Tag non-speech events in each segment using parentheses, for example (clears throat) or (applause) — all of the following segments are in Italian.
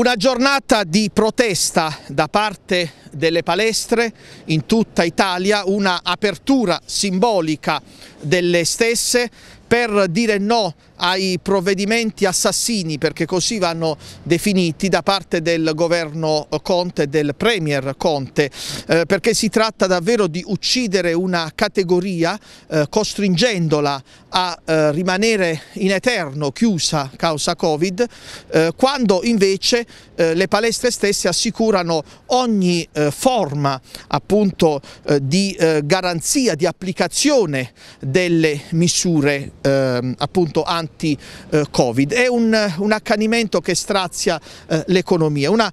Una giornata di protesta da parte delle palestre in tutta Italia, una apertura simbolica delle stesse per dire no ai provvedimenti assassini, perché così vanno definiti, da parte del governo Conte, e del Premier Conte, eh, perché si tratta davvero di uccidere una categoria eh, costringendola a eh, rimanere in eterno chiusa causa Covid, eh, quando invece eh, le palestre stesse assicurano ogni eh, forma appunto di garanzia, di applicazione delle misure ehm, appunto anti anti-Covid. È un, un, accanimento che strazia eh, l'economia, una,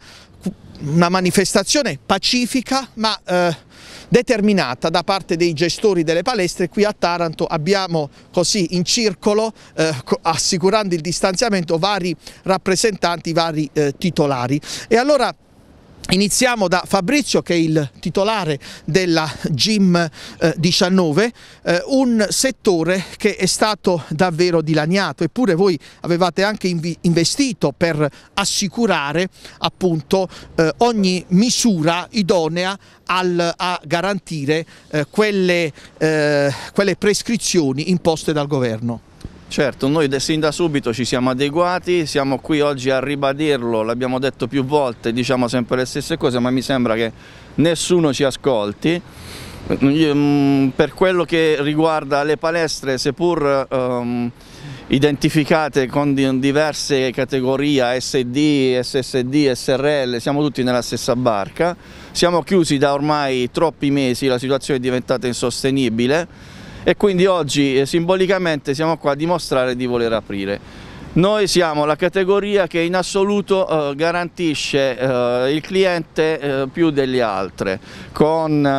una, manifestazione pacifica ma eh, determinata da parte dei gestori delle palestre. Qui a Taranto abbiamo così in circolo, eh, assicurando il distanziamento, vari rappresentanti, vari eh, titolari. E allora Iniziamo da Fabrizio che è il titolare della GIM 19, eh, eh, un settore che è stato davvero dilaniato, eppure voi avevate anche investito per assicurare appunto eh, ogni misura idonea al, a garantire quelle, quelle prescrizioni imposte dal governo. Certo, noi sin da subito ci siamo adeguati, siamo qui oggi a ribadirlo, l'abbiamo detto più volte, diciamo sempre le stesse cose, ma mi sembra che nessuno ci ascolti. Mm, per quello che riguarda le palestre, seppur um, identificate con diverse categorie, SD, SSD, SRL, siamo tutti nella stessa barca, siamo chiusi da ormai troppi mesi, la situazione è diventata insostenibile, e quindi oggi eh, simbolicamente siamo qua a dimostrare di voler aprire. Noi siamo la categoria che in assoluto eh, garantisce eh, il cliente eh, più delle altre, con eh,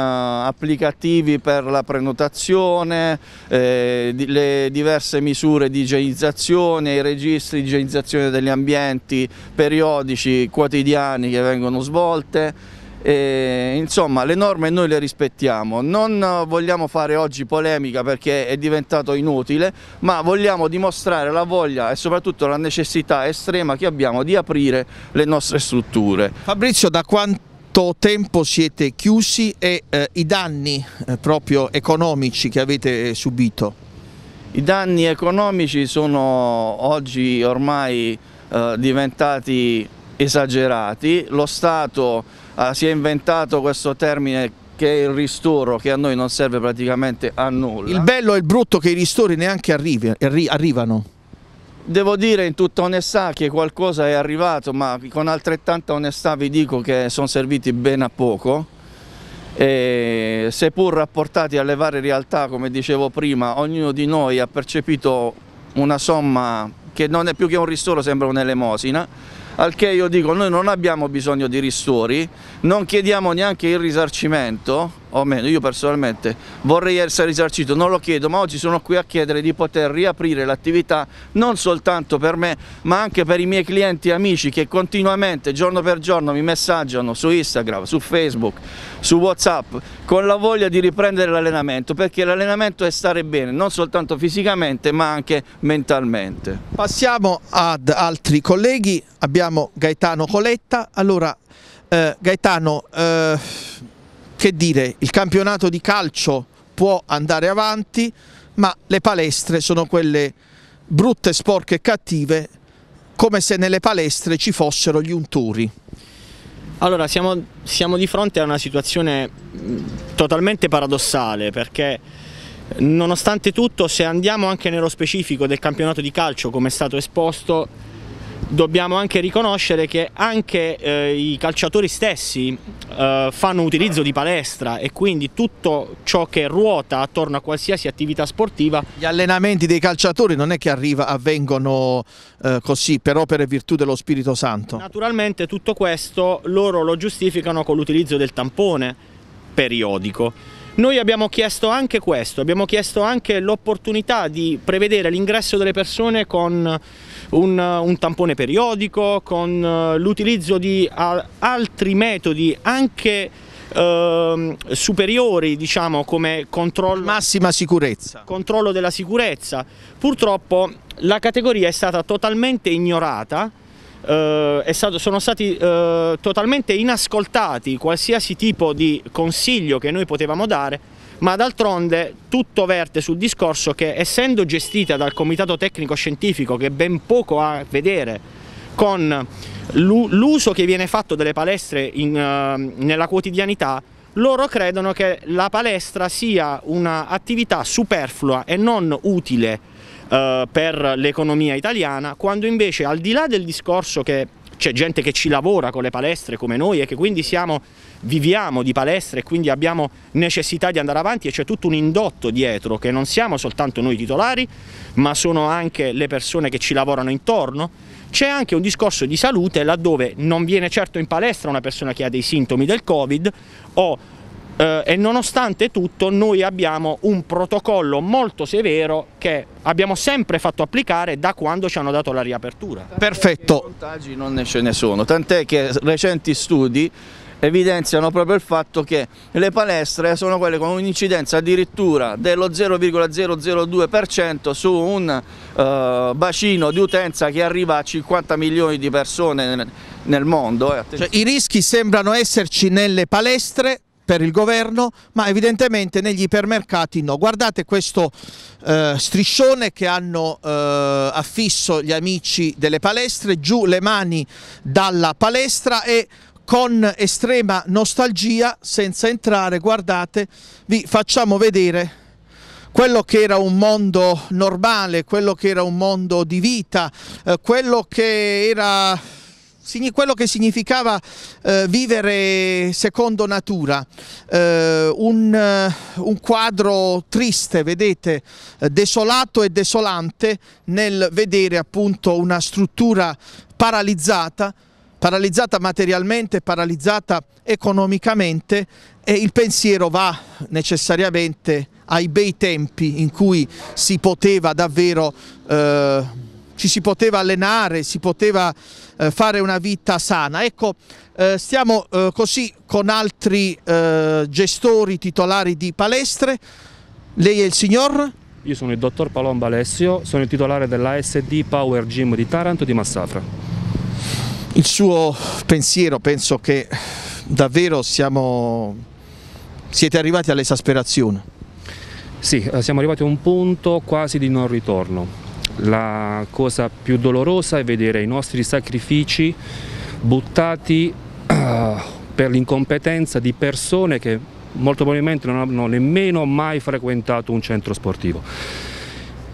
applicativi per la prenotazione, eh, di, le diverse misure di igienizzazione, i registri di igienizzazione degli ambienti periodici, quotidiani che vengono svolte, e, insomma le norme noi le rispettiamo, non vogliamo fare oggi polemica perché è diventato inutile, ma vogliamo dimostrare la voglia e soprattutto la necessità estrema che abbiamo di aprire le nostre strutture. Fabrizio da quanto tempo siete chiusi e eh, i danni eh, proprio economici che avete eh, subito? I danni economici sono oggi ormai eh, diventati esagerati, lo Stato eh, si è inventato questo termine che è il ristoro che a noi non serve praticamente a nulla. Il bello e il brutto che i ristori neanche arrivi, arri arrivano. Devo dire in tutta onestà che qualcosa è arrivato, ma con altrettanta onestà vi dico che sono serviti ben a poco, e, seppur rapportati alle varie realtà, come dicevo prima, ognuno di noi ha percepito una somma che non è più che un ristoro, sembra un'elemosina, al che io dico noi non abbiamo bisogno di ristori, non chiediamo neanche il risarcimento, o meno, io personalmente vorrei essere risarcito, non lo chiedo, ma oggi sono qui a chiedere di poter riaprire l'attività non soltanto per me, ma anche per i miei clienti e amici che continuamente, giorno per giorno, mi messaggiano su Instagram, su Facebook, su Whatsapp, con la voglia di riprendere l'allenamento, perché l'allenamento è stare bene, non soltanto fisicamente, ma anche mentalmente. Passiamo ad altri colleghi, abbiamo Gaetano Coletta, allora eh, Gaetano... Eh che dire, il campionato di calcio può andare avanti, ma le palestre sono quelle brutte, sporche e cattive, come se nelle palestre ci fossero gli unturi. Allora, siamo, siamo di fronte a una situazione mm, totalmente paradossale, perché nonostante tutto, se andiamo anche nello specifico del campionato di calcio, come è stato esposto, dobbiamo anche riconoscere che anche eh, i calciatori stessi eh, fanno utilizzo di palestra e quindi tutto ciò che ruota attorno a qualsiasi attività sportiva. Gli allenamenti dei calciatori non è che arriva, avvengono eh, così per opera e virtù dello Spirito Santo. Naturalmente tutto questo loro lo giustificano con l'utilizzo del tampone periodico. Noi abbiamo chiesto anche questo, abbiamo chiesto anche l'opportunità di prevedere l'ingresso delle persone con un, un tampone periodico, con eh, l'utilizzo di altri metodi anche eh, superiori diciamo come controllo massima sicurezza controllo della sicurezza purtroppo la categoria è stata totalmente ignorata eh, stato, sono stati eh, totalmente inascoltati qualsiasi tipo di consiglio che noi potevamo dare ma d'altronde tutto verte sul discorso che essendo gestita dal comitato tecnico scientifico che ben poco ha a vedere con l'uso che viene fatto delle palestre in, uh, nella quotidianità, loro credono che la palestra sia un'attività superflua e non utile uh, per l'economia italiana, quando invece al di là del discorso che c'è gente che ci lavora con le palestre come noi e che quindi siamo viviamo di palestra e quindi abbiamo necessità di andare avanti e c'è tutto un indotto dietro che non siamo soltanto noi titolari ma sono anche le persone che ci lavorano intorno c'è anche un discorso di salute laddove non viene certo in palestra una persona che ha dei sintomi del covid o eh, e nonostante tutto noi abbiamo un protocollo molto severo che abbiamo sempre fatto applicare da quando ci hanno dato la riapertura. Perfetto. I contagi non ce ne sono, tant'è che recenti studi evidenziano proprio il fatto che le palestre sono quelle con un'incidenza addirittura dello 0,002% su un uh, bacino di utenza che arriva a 50 milioni di persone nel mondo. Eh. Cioè, I rischi sembrano esserci nelle palestre, per il governo ma evidentemente negli ipermercati no. Guardate questo eh, striscione che hanno eh, affisso gli amici delle palestre, giù le mani dalla palestra e con estrema nostalgia, senza entrare, guardate, vi facciamo vedere quello che era un mondo normale, quello che era un mondo di vita, eh, quello che era quello che significava eh, vivere secondo natura, eh, un, un, quadro triste, vedete, desolato e desolante nel vedere appunto una struttura paralizzata paralizzata materialmente, paralizzata economicamente e il pensiero va necessariamente ai bei tempi in cui si poteva davvero, eh, ci si poteva allenare, si poteva eh, fare una vita sana. Ecco, eh, stiamo eh, così con altri eh, gestori titolari di palestre, lei è il signor? Io sono il dottor Palomba Alessio, sono il titolare dell'ASD Power Gym di Taranto di Massafra. Il suo pensiero penso che davvero siamo, siete arrivati all'esasperazione. Sì, eh, siamo arrivati a un punto quasi di non ritorno. La cosa più dolorosa è vedere i nostri sacrifici buttati uh, per l'incompetenza di persone che molto probabilmente non hanno nemmeno mai frequentato un centro sportivo.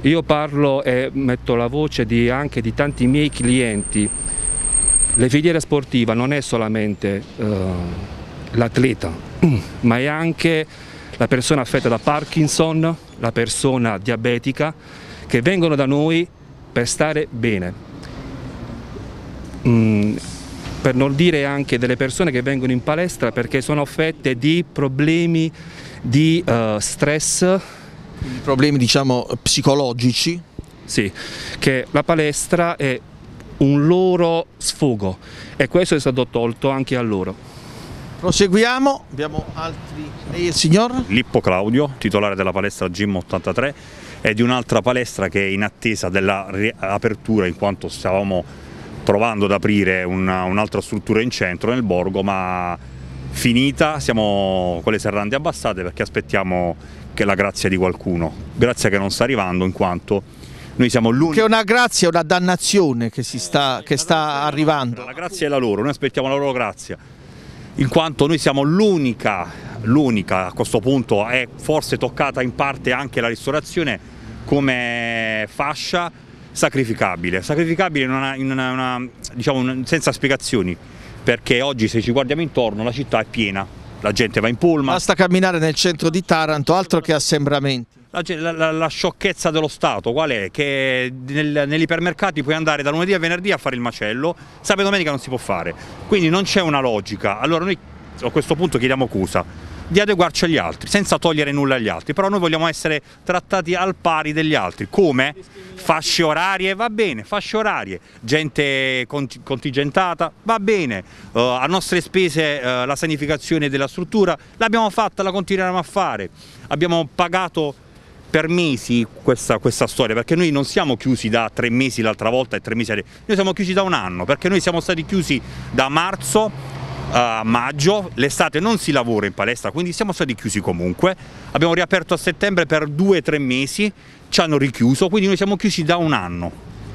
Io parlo e metto la voce di, anche di tanti miei clienti la filiera sportiva non è solamente eh, l'atleta, (clears throat) ma è anche la persona affetta da Parkinson, la persona diabetica, che vengono da noi per stare bene. Mm, per non dire anche delle persone che vengono in palestra perché sono affette di problemi di uh, stress. problemi diciamo psicologici? Sì, che la palestra è un loro sfogo e questo è stato tolto anche a loro. Proseguiamo, abbiamo altri... Lei il signor? Lippo Claudio, titolare della palestra Gym 83 e di un'altra palestra che è in attesa della riapertura in quanto stavamo provando ad aprire un'altra un struttura in centro nel borgo ma finita, siamo con le serrande abbassate perché aspettiamo che la grazia di qualcuno, grazia che non sta arrivando in quanto noi siamo l'unico. Che è una grazia, una dannazione che, sta, che sta arrivando. La grazia è la loro, noi aspettiamo la loro grazia, in quanto noi siamo l'unica, l'unica a questo punto, è forse toccata in parte anche la ristorazione come fascia sacrificabile, sacrificabile in una, in una, una, diciamo, senza spiegazioni, perché oggi se ci guardiamo intorno la città è piena, la gente va in pullman. Basta camminare nel centro di Taranto, altro che assembramenti. La, la, la, sciocchezza dello Stato qual è? Che nel, negli ipermercati puoi andare da lunedì a venerdì a fare il macello, sabato e domenica non si può fare, quindi non c'è una logica. Allora noi a questo punto chiediamo Cusa, di adeguarci agli altri, senza togliere nulla agli altri, però noi vogliamo essere trattati al pari degli altri, come? Fasce orarie, va bene, fasce orarie, gente contingentata, va bene, uh, a nostre spese uh, la sanificazione della struttura, l'abbiamo fatta, la continueremo a fare, abbiamo pagato per mesi questa, questa, storia, perché noi non siamo chiusi da tre mesi l'altra volta e tre mesi, noi siamo chiusi da un anno, perché noi siamo stati chiusi da marzo a maggio, l'estate non si lavora in palestra, quindi siamo stati chiusi comunque, abbiamo riaperto a settembre per due o tre mesi, ci hanno richiuso, quindi noi siamo chiusi da un anno.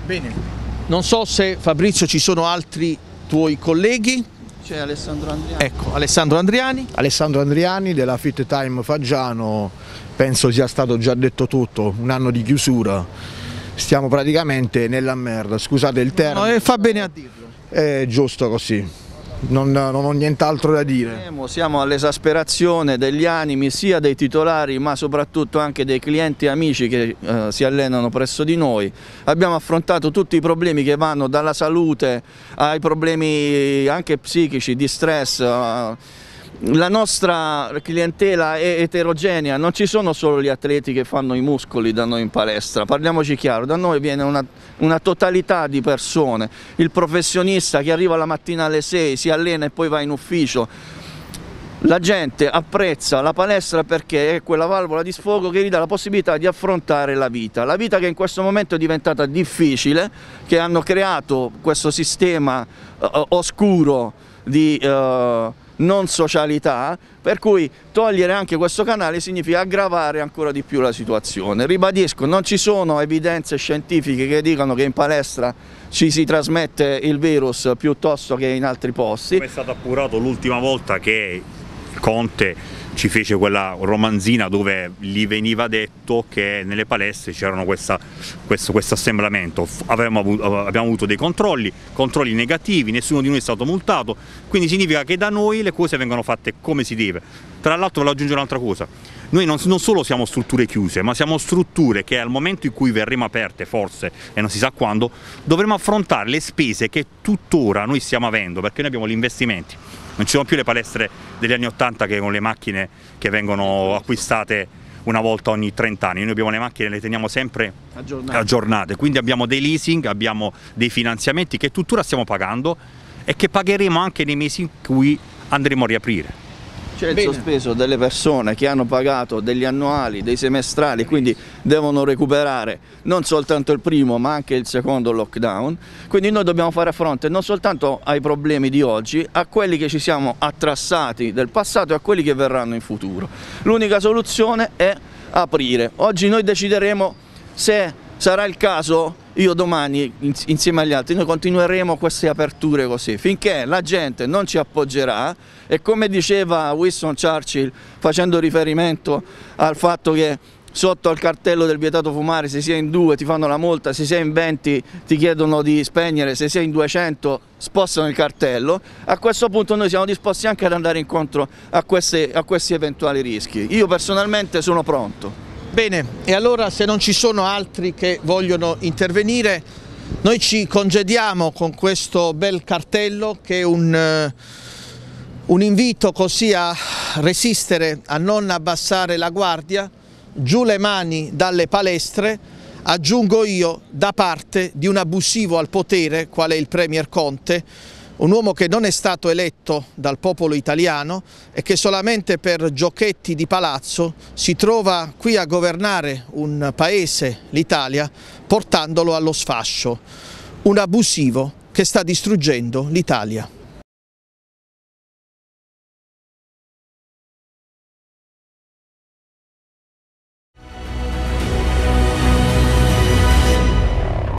Bene. Non so se Fabrizio ci sono altri tuoi colleghi c'è Alessandro Andriani. Ecco, Alessandro Andriani. Alessandro Andriani della Fit Time Faggiano, penso sia stato già detto tutto, un anno di chiusura. Stiamo praticamente nella merda, scusate il termine. No, eh, fa bene a dirlo. È giusto così non, non ho nient'altro da dire. Siamo all'esasperazione degli animi sia dei titolari ma soprattutto anche dei clienti e amici che eh, si allenano presso di noi. Abbiamo affrontato tutti i problemi che vanno dalla salute ai problemi anche psichici, di stress, eh, la nostra clientela è eterogenea, non ci sono solo gli atleti che fanno i muscoli da noi in palestra, parliamoci chiaro, da noi viene una, una, totalità di persone, il professionista che arriva la mattina alle 6, si allena e poi va in ufficio, la gente apprezza la palestra perché è quella valvola di sfogo che gli dà la possibilità di affrontare la vita, la vita che in questo momento è diventata difficile, che hanno creato questo sistema uh, oscuro di... Uh, non socialità, per cui togliere anche questo canale significa aggravare ancora di più la situazione. Ribadisco, non ci sono evidenze scientifiche che dicano che in palestra ci si trasmette il virus piuttosto che in altri posti. Come è stato appurato l'ultima volta che Conte ci fece quella romanzina dove gli veniva detto che nelle palestre c'era questo, assemblamento, assembramento, abbiamo avuto dei controlli, controlli negativi, nessuno di noi è stato multato, quindi significa che da noi le cose vengono fatte come si deve. Tra l'altro voglio aggiungere un'altra cosa, noi non, non, solo siamo strutture chiuse, ma siamo strutture che al momento in cui verremo aperte, forse, e non si sa quando, dovremo affrontare le spese che tuttora noi stiamo avendo, perché noi abbiamo gli investimenti non ci sono più le palestre degli anni 80 che con le macchine che vengono acquistate una volta ogni 30 anni, noi abbiamo le macchine e le teniamo sempre aggiornate. aggiornate, quindi abbiamo dei leasing, abbiamo dei finanziamenti che tuttora stiamo pagando e che pagheremo anche nei mesi in cui andremo a riaprire c'è il sospeso delle persone che hanno pagato degli annuali, dei semestrali, quindi devono recuperare non soltanto il primo ma anche il secondo lockdown. Quindi noi dobbiamo fare fronte non soltanto ai problemi di oggi, a quelli che ci siamo attrassati del passato e a quelli che verranno in futuro. L'unica soluzione è aprire. Oggi noi decideremo se sarà il caso io domani insieme agli altri, noi continueremo queste aperture così, finché la gente non ci appoggerà e come diceva Winston Churchill facendo riferimento al fatto che sotto al cartello del vietato fumare se sei in due ti fanno la multa, se sei in 20 ti chiedono di spegnere, se sei in 200 spostano il cartello, a questo punto noi siamo disposti anche ad andare incontro a, queste, a questi eventuali rischi. Io personalmente sono pronto. Bene, e allora se non ci sono altri che vogliono intervenire, noi ci congediamo con questo bel cartello che è un, eh, un invito così a resistere, a non abbassare la guardia, giù le mani dalle palestre, aggiungo io, da parte di un abusivo al potere, qual è il Premier Conte, un uomo che non è stato eletto dal popolo italiano e che solamente per giochetti di palazzo si trova qui a governare un paese, l'Italia, portandolo allo sfascio, un abusivo che sta distruggendo l'Italia.